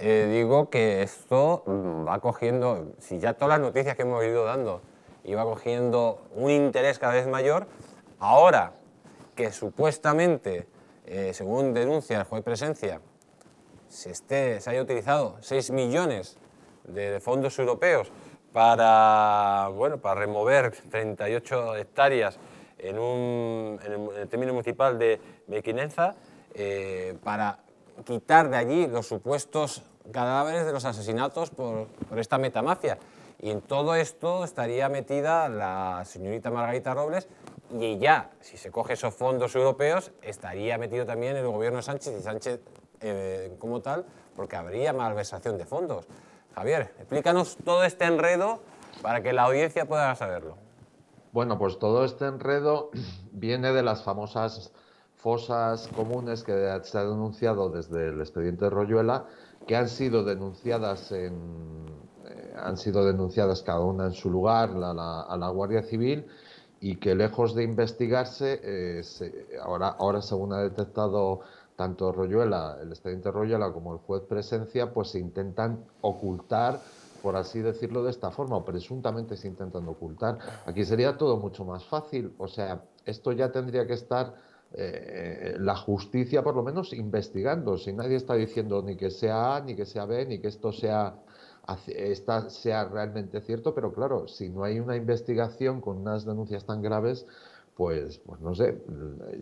Eh, digo que esto va cogiendo, si ya todas las noticias que hemos ido dando iba cogiendo un interés cada vez mayor, ahora que supuestamente, eh, según denuncia el juez Presencia, se, esté, se haya utilizado 6 millones de fondos europeos para, bueno, para remover 38 hectáreas en, un, el, término municipal de Mequinenza, eh, para quitar de allí los supuestos cadáveres de los asesinatos por, esta metamafia. Y en todo esto estaría metida la señorita Margarita Robles y ya, si se coge esos fondos europeos, estaría metido también el gobierno Sánchez y Sánchez eh, como tal, porque habría malversación de fondos. Javier, explícanos todo este enredo para que la audiencia pueda saberlo. Bueno, pues todo este enredo viene de las famosas fosas comunes que se ha denunciado desde el expediente de Royuela, que han sido denunciadas en, eh, han sido denunciadas cada una en su lugar a la Guardia Civil y que lejos de investigarse, eh, ahora, ahora según ha detectado tanto Royuela, el expediente Royuela como el juez Presencia, pues se intentan ocultar, por así decirlo de esta forma, o presuntamente se intentan ocultar. Aquí sería todo mucho más fácil, o sea, esto ya tendría que estar eh, la justicia por lo menos investigando. Si nadie está diciendo ni que sea A, ni que sea B, ni que esto sea, esta sea realmente cierto, pero claro, si no hay una investigación con unas denuncias tan graves, pues, pues no sé,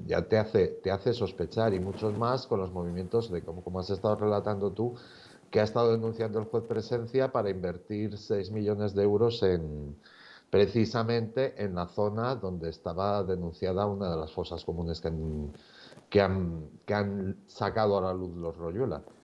ya te hace, te hace sospechar y muchos más con los movimientos de como, como has estado relatando tú, que ha estado denunciando el juez presencia para invertir 6 millones de euros en, precisamente en la zona donde estaba denunciada una de las fosas comunes que han, sacado a la luz los Royola.